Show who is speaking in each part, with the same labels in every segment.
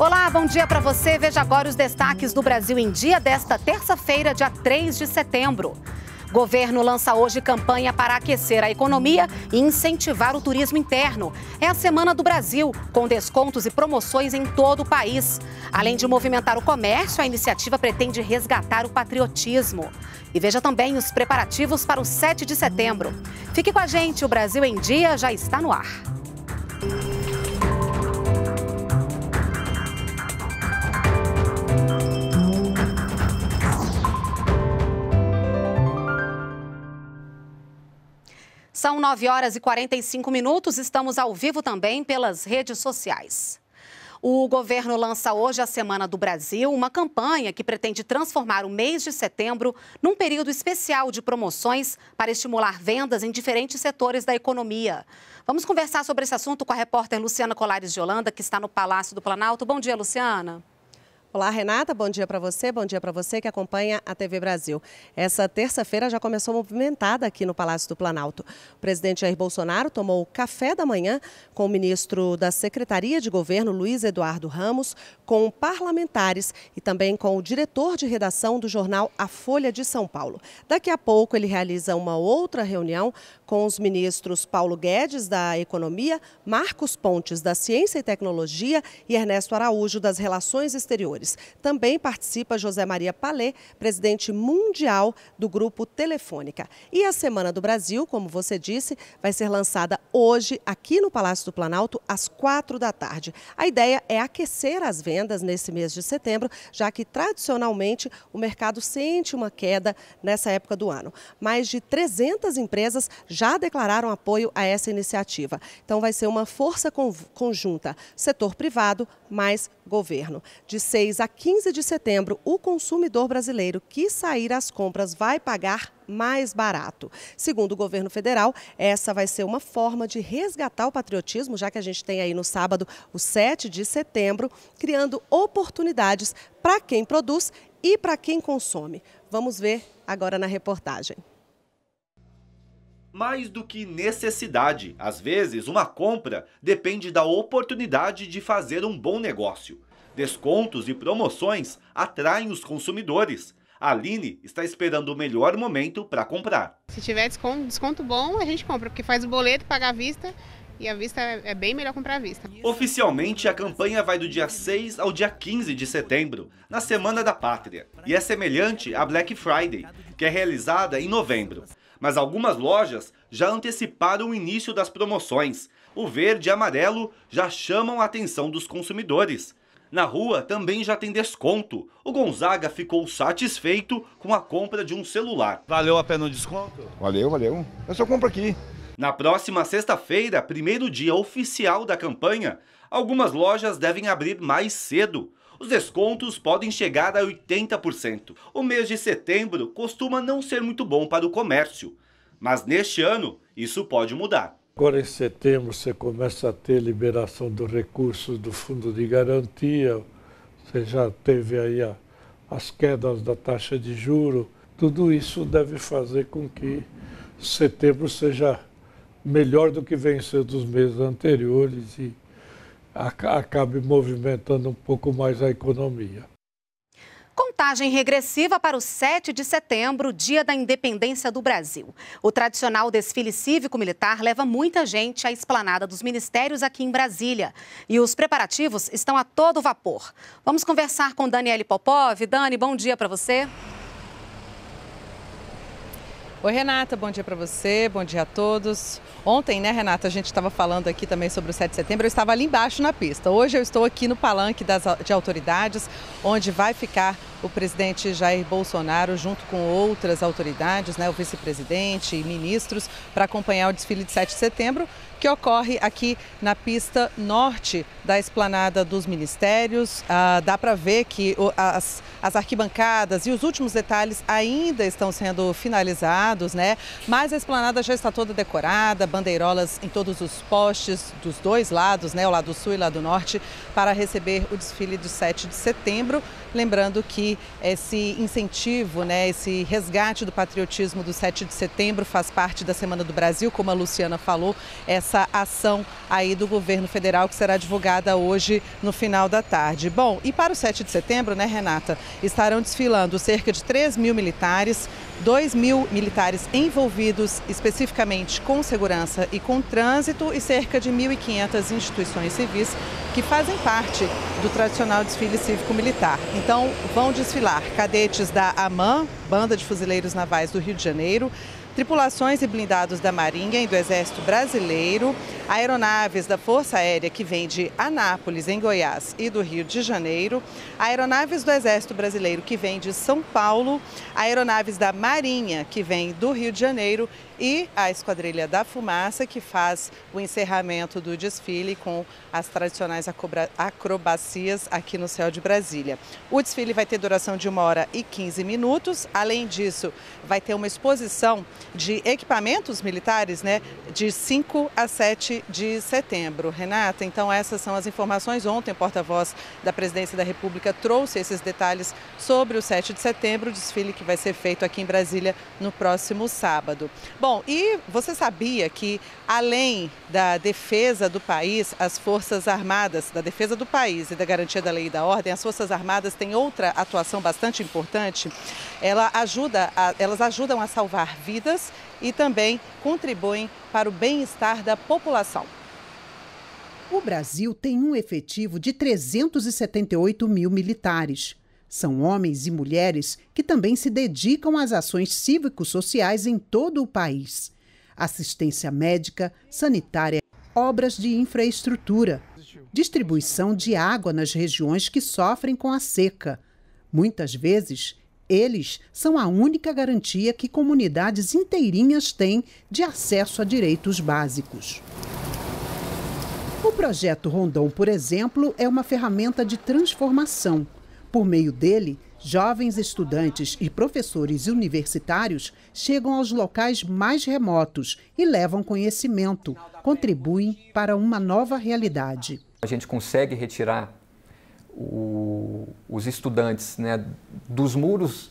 Speaker 1: Olá, bom dia para você. Veja agora os destaques do Brasil em Dia desta terça-feira, dia 3 de setembro. Governo lança hoje campanha para aquecer a economia e incentivar o turismo interno. É a Semana do Brasil, com descontos e promoções em todo o país. Além de movimentar o comércio, a iniciativa pretende resgatar o patriotismo. E veja também os preparativos para o 7 de setembro. Fique com a gente, o Brasil em Dia já está no ar. São 9 horas e 45 minutos. Estamos ao vivo também pelas redes sociais. O governo lança hoje a Semana do Brasil, uma campanha que pretende transformar o mês de setembro num período especial de promoções para estimular vendas em diferentes setores da economia. Vamos conversar sobre esse assunto com a repórter Luciana Colares de Holanda, que está no Palácio do Planalto. Bom dia, Luciana.
Speaker 2: Olá, Renata. Bom dia para você, bom dia para você que acompanha a TV Brasil. Essa terça-feira já começou movimentada aqui no Palácio do Planalto. O presidente Jair Bolsonaro tomou café da manhã com o ministro da Secretaria de Governo, Luiz Eduardo Ramos, com parlamentares e também com o diretor de redação do jornal A Folha de São Paulo. Daqui a pouco ele realiza uma outra reunião com os ministros Paulo Guedes, da Economia, Marcos Pontes, da Ciência e Tecnologia e Ernesto Araújo, das Relações Exteriores. Também participa José Maria Palê, presidente mundial do Grupo Telefônica. E a Semana do Brasil, como você disse, vai ser lançada hoje aqui no Palácio do Planalto, às quatro da tarde. A ideia é aquecer as vendas nesse mês de setembro, já que tradicionalmente o mercado sente uma queda nessa época do ano. Mais de 300 empresas já declararam apoio a essa iniciativa. Então vai ser uma força conjunta, setor privado mais governo. De 6 a 15 de setembro, o consumidor brasileiro que sair às compras vai pagar mais barato. Segundo o governo federal, essa vai ser uma forma de resgatar o patriotismo, já que a gente tem aí no sábado, o 7 de setembro, criando oportunidades para quem produz e para quem consome. Vamos ver agora na reportagem
Speaker 3: mais do que necessidade. Às vezes, uma compra depende da oportunidade de fazer um bom negócio. Descontos e promoções atraem os consumidores. A Aline está esperando o melhor momento para comprar.
Speaker 1: Se tiver desconto, desconto, bom, a gente compra, porque faz o boleto, paga à vista e a vista é, é bem melhor comprar à vista.
Speaker 3: Oficialmente, a campanha vai do dia 6 ao dia 15 de setembro, na Semana da Pátria, e é semelhante à Black Friday, que é realizada em novembro mas algumas lojas já anteciparam o início das promoções. O verde e amarelo já chamam a atenção dos consumidores. Na rua também já tem desconto. O Gonzaga ficou satisfeito com a compra de um celular. Valeu a pena o desconto? Valeu, valeu. Eu só compro aqui. Na próxima sexta-feira, primeiro dia oficial da campanha, algumas lojas devem abrir mais cedo os descontos podem chegar a 80%. O mês de setembro costuma não ser muito bom para o comércio, mas neste ano isso pode mudar.
Speaker 4: Agora em setembro você começa a ter liberação dos recursos do fundo de garantia, você já teve aí a, as quedas da taxa de juro. Tudo isso deve fazer com que setembro seja melhor do que venceu dos meses anteriores e acabe movimentando um pouco mais a economia.
Speaker 1: Contagem regressiva para o 7 de setembro, dia da independência do Brasil. O tradicional desfile cívico-militar leva muita gente à esplanada dos ministérios aqui em Brasília. E os preparativos estão a todo vapor. Vamos conversar com Daniele Popov. Dani, bom dia para você.
Speaker 5: Oi, Renata, bom dia para você, bom dia a todos. Ontem, né, Renata, a gente estava falando aqui também sobre o 7 de setembro, eu estava ali embaixo na pista. Hoje eu estou aqui no palanque das, de autoridades, onde vai ficar o presidente Jair Bolsonaro, junto com outras autoridades, né, o vice-presidente e ministros, para acompanhar o desfile de 7 de setembro, que ocorre aqui na pista norte da esplanada dos ministérios. Ah, dá para ver que as, as arquibancadas e os últimos detalhes ainda estão sendo finalizados, né? Mas a esplanada já está toda decorada, bandeirolas em todos os postes dos dois lados, né? O lado sul e o lado norte, para receber o desfile do 7 de setembro. Lembrando que esse incentivo, né, esse resgate do patriotismo do 7 de setembro faz parte da Semana do Brasil, como a Luciana falou, essa ação aí do governo federal que será divulgada hoje no final da tarde. Bom, e para o 7 de setembro, né, Renata, estarão desfilando cerca de 3 mil militares, 2 mil militares envolvidos especificamente com segurança e com trânsito e cerca de 1.500 instituições civis que fazem parte do tradicional desfile cívico-militar. Então, vão desfilar cadetes da AMAN, Banda de Fuzileiros Navais do Rio de Janeiro, tripulações e blindados da Marinha e do Exército Brasileiro, aeronaves da Força Aérea que vem de Anápolis, em Goiás, e do Rio de Janeiro, aeronaves do Exército Brasileiro que vem de São Paulo, aeronaves da Marinha que vem do Rio de Janeiro e a Esquadrilha da Fumaça que faz o encerramento do desfile com as tradicionais acrobacias aqui no céu de Brasília. O desfile vai ter duração de 1 hora e 15 minutos. Além disso, vai ter uma exposição de equipamentos militares né, de 5 a 7 de setembro. Renata, então essas são as informações. Ontem o porta-voz da Presidência da República trouxe esses detalhes sobre o 7 de setembro, o desfile que vai ser feito aqui em Brasília no próximo sábado. Bom, e você sabia que além da defesa do país, as Forças Armadas, da defesa do país e da garantia da lei e da ordem, as Forças Armadas têm outra atuação bastante importante. Ela ajuda a, elas ajudam a salvar vidas e também contribuem para o bem-estar da população.
Speaker 6: O Brasil tem um efetivo de 378 mil militares. São homens e mulheres que também se dedicam às ações cívico-sociais em todo o país. Assistência médica, sanitária, obras de infraestrutura, distribuição de água nas regiões que sofrem com a seca. Muitas vezes, eles são a única garantia que comunidades inteirinhas têm de acesso a direitos básicos. O projeto Rondon, por exemplo, é uma ferramenta de transformação. Por meio dele, jovens estudantes e professores universitários chegam aos locais mais remotos e levam conhecimento, contribuem para uma nova realidade.
Speaker 4: A gente consegue retirar o, os estudantes né, dos muros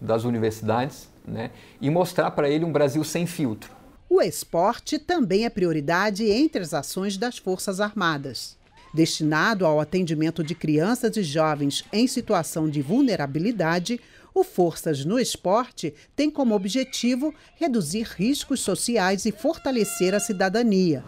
Speaker 4: das universidades né, e mostrar para ele um Brasil sem filtro.
Speaker 6: O esporte também é prioridade entre as ações das Forças Armadas. Destinado ao atendimento de crianças e jovens em situação de vulnerabilidade, o Forças no Esporte tem como objetivo reduzir riscos sociais e fortalecer a cidadania.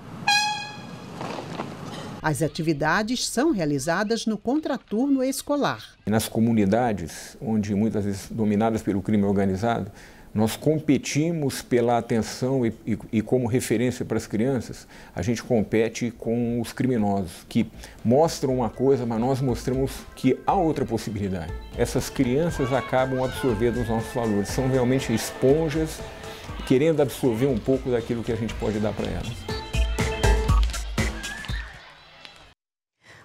Speaker 6: As atividades são realizadas no contraturno escolar.
Speaker 4: Nas comunidades, onde muitas vezes dominadas pelo crime organizado, nós competimos pela atenção e, e, e, como referência para as crianças, a gente compete com os criminosos, que mostram uma coisa, mas nós mostramos que há outra possibilidade. Essas crianças acabam absorvendo os nossos valores, são realmente esponjas querendo absorver um pouco daquilo que a gente pode dar para elas.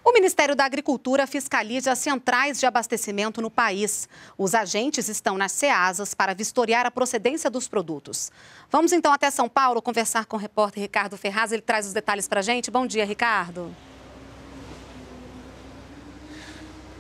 Speaker 1: O Ministério da Agricultura fiscaliza as centrais de abastecimento no país. Os agentes estão nas CEASAs para vistoriar a procedência dos produtos. Vamos então até São Paulo conversar com o repórter Ricardo Ferraz. Ele traz os detalhes para a gente. Bom dia, Ricardo.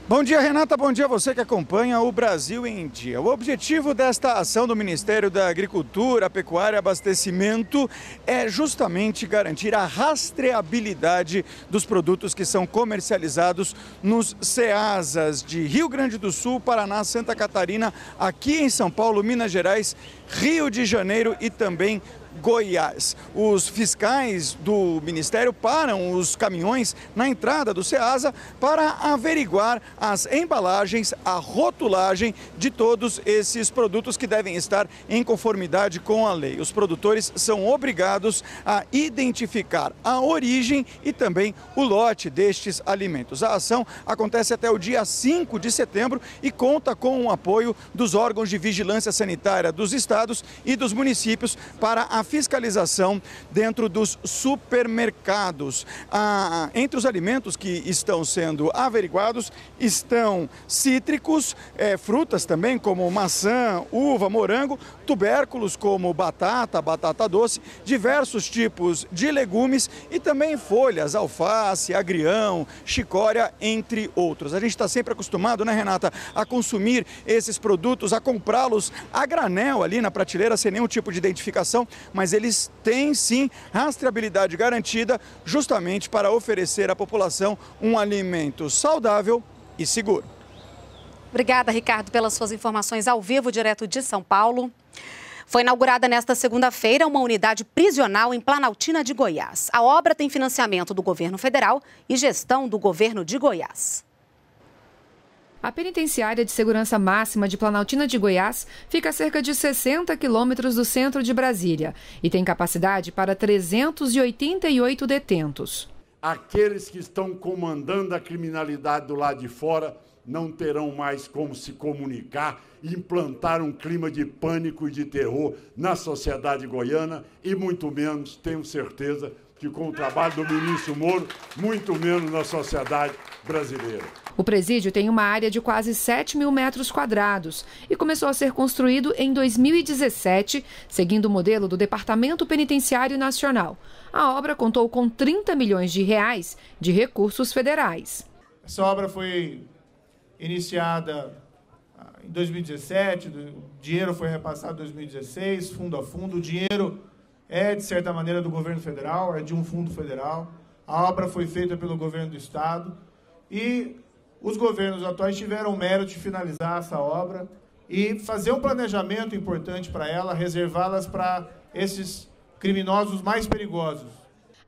Speaker 4: Bom dia, Renata. Bom dia a você que acompanha o Brasil em Dia. O objetivo desta ação do Ministério da Agricultura, Pecuária e Abastecimento é justamente garantir a rastreabilidade dos produtos que são comercializados nos CEASAs de Rio Grande do Sul, Paraná, Santa Catarina, aqui em São Paulo, Minas Gerais, Rio de Janeiro e também Goiás. Os fiscais do Ministério param os caminhões na entrada do SEASA para averiguar as embalagens, a rotulagem de todos esses produtos que devem estar em conformidade com a lei. Os produtores são obrigados a identificar a origem e também o lote destes alimentos. A ação acontece até o dia 5 de setembro e conta com o apoio dos órgãos de vigilância sanitária dos estados e dos municípios para a fiscalização dentro dos supermercados. Ah, entre os alimentos que estão sendo averiguados estão cítricos, eh, frutas também, como maçã, uva, morango, tubérculos como batata, batata doce, diversos tipos de legumes e também folhas, alface, agrião, chicória, entre outros. A gente está sempre acostumado, né, Renata, a consumir esses produtos, a comprá-los a granel ali na prateleira, sem nenhum tipo de identificação, mas eles têm sim rastreabilidade garantida justamente para oferecer à população um alimento saudável e seguro.
Speaker 1: Obrigada, Ricardo, pelas suas informações ao vivo, direto de São Paulo. Foi inaugurada nesta segunda-feira uma unidade prisional em Planaltina de Goiás. A obra tem financiamento do governo federal e gestão do governo de Goiás.
Speaker 7: A penitenciária de segurança máxima de Planaltina de Goiás fica a cerca de 60 quilômetros do centro de Brasília e tem capacidade para 388 detentos.
Speaker 4: Aqueles que estão comandando a criminalidade do lado de fora não terão mais como se comunicar e implantar um clima de pânico e de terror na sociedade goiana e, muito menos, tenho certeza, que com o trabalho do ministro Moro, muito menos na sociedade
Speaker 7: o presídio tem uma área de quase 7 mil metros quadrados e começou a ser construído em 2017, seguindo o modelo do Departamento Penitenciário Nacional. A obra contou com 30 milhões de reais de recursos federais.
Speaker 4: Essa obra foi iniciada ah, em 2017, o dinheiro foi repassado em 2016, fundo a fundo. O dinheiro é, de certa maneira, do governo federal, é de um fundo federal. A obra foi feita pelo governo do estado. E os governos atuais tiveram o mérito de finalizar essa obra e fazer um planejamento importante para ela, reservá-las para esses criminosos mais perigosos,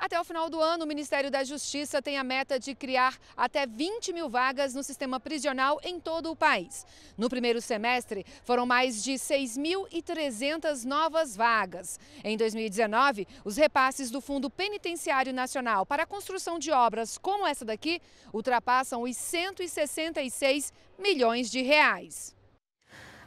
Speaker 7: até o final do ano, o Ministério da Justiça tem a meta de criar até 20 mil vagas no sistema prisional em todo o país. No primeiro semestre, foram mais de 6.300 novas vagas. Em 2019, os repasses do Fundo Penitenciário Nacional para a construção de obras como essa daqui ultrapassam os 166 milhões de reais.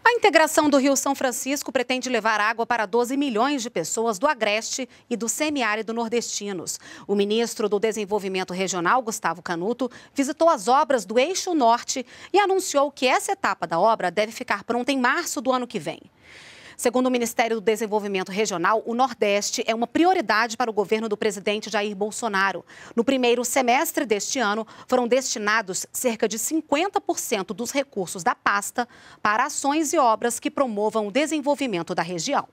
Speaker 1: A integração do Rio São Francisco pretende levar água para 12 milhões de pessoas do Agreste e do semiárido nordestinos. O ministro do Desenvolvimento Regional, Gustavo Canuto, visitou as obras do Eixo Norte e anunciou que essa etapa da obra deve ficar pronta em março do ano que vem. Segundo o Ministério do Desenvolvimento Regional, o Nordeste é uma prioridade para o governo do presidente Jair Bolsonaro. No primeiro semestre deste ano, foram destinados cerca de 50% dos recursos da pasta para ações e obras que promovam o desenvolvimento da região.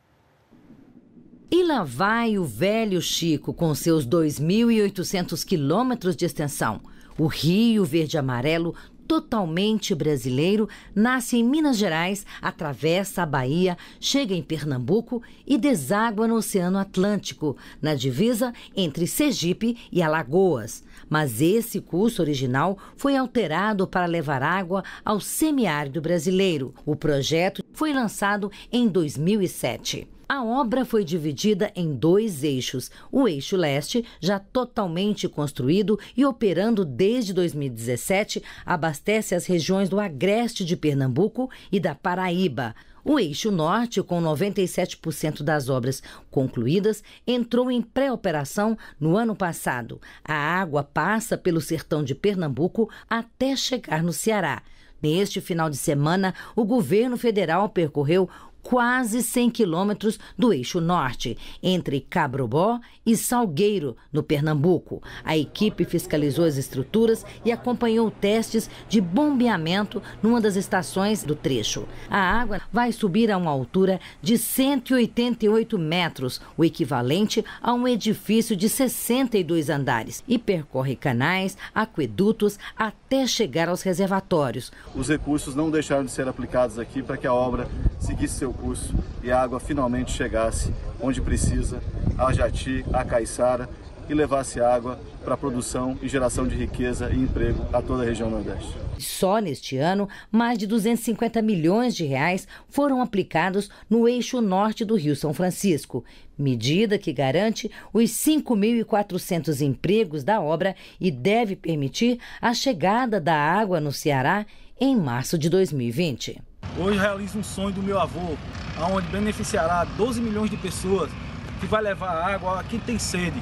Speaker 8: E lá vai o velho Chico com seus 2.800 quilômetros de extensão. O Rio Verde Amarelo totalmente brasileiro, nasce em Minas Gerais, atravessa a Bahia, chega em Pernambuco e deságua no Oceano Atlântico, na divisa entre Sergipe e Alagoas. Mas esse curso original foi alterado para levar água ao semiárido brasileiro. O projeto foi lançado em 2007. A obra foi dividida em dois eixos. O eixo leste, já totalmente construído e operando desde 2017, abastece as regiões do Agreste de Pernambuco e da Paraíba. O eixo norte, com 97% das obras concluídas, entrou em pré-operação no ano passado. A água passa pelo sertão de Pernambuco até chegar no Ceará. Neste final de semana, o governo federal percorreu quase 100 quilômetros do eixo norte, entre Cabrobó e Salgueiro, no Pernambuco. A equipe fiscalizou as estruturas e acompanhou testes de bombeamento numa das estações do trecho. A água vai subir a uma altura de 188 metros, o equivalente a um edifício de 62 andares, e percorre canais, aquedutos, até chegar aos reservatórios.
Speaker 4: Os recursos não deixaram de ser aplicados aqui para que a obra seguisse seu curso e a água finalmente chegasse onde precisa, a Jati, a Caiçara, e levasse água para a produção e geração de riqueza e emprego a toda a região Nordeste.
Speaker 8: Só neste ano, mais de 250 milhões de reais foram aplicados no eixo norte do Rio São Francisco, medida que garante os 5.400 empregos da obra e deve permitir a chegada da água no Ceará em março de 2020.
Speaker 3: Hoje realizo um sonho do meu avô, aonde beneficiará 12 milhões de pessoas que vai levar água a quem tem sede.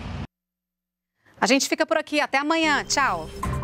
Speaker 1: A gente fica por aqui. Até amanhã. Tchau.